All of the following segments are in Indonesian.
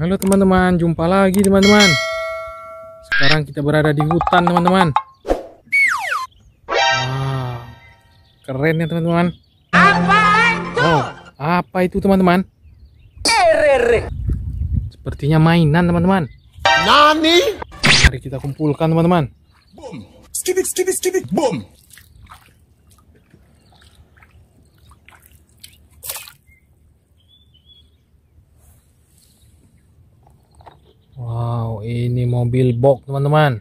Halo teman-teman, jumpa lagi teman-teman. Sekarang kita berada di hutan teman-teman. Wow, keren ya teman-teman. Apa itu? Oh, apa itu teman-teman? Sepertinya mainan teman-teman. Nani? Mari kita kumpulkan teman-teman. Boom. Skibik, skibik, skibik, boom. ini mobil box, teman-teman.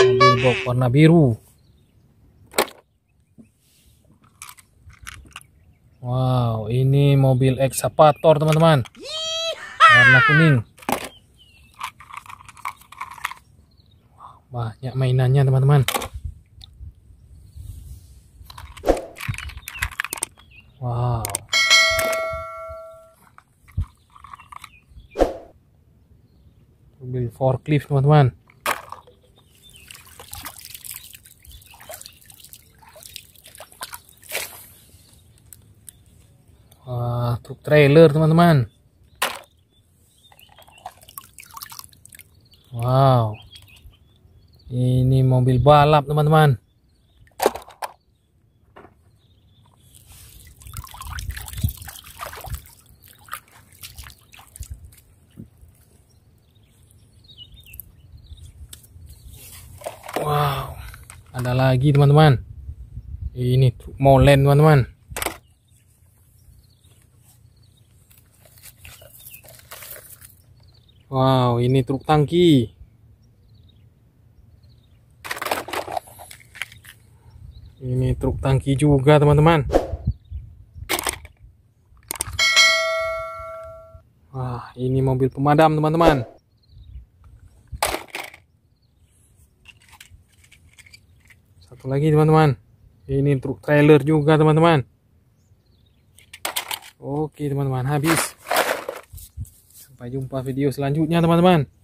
Mobil box warna biru. Wow, ini mobil eksapator teman-teman. Warna kuning. Banyak mainannya, teman-teman. Wow. mobil forklift teman-teman wah truk trailer teman-teman wow ini mobil balap teman-teman Wow, ada lagi teman-teman. Ini molen teman-teman. Wow, ini truk tangki. Ini truk tangki juga, teman-teman. Wah, ini mobil pemadam, teman-teman. Satu lagi teman-teman. Ini truk trailer juga teman-teman. Oke teman-teman habis. Sampai jumpa video selanjutnya teman-teman.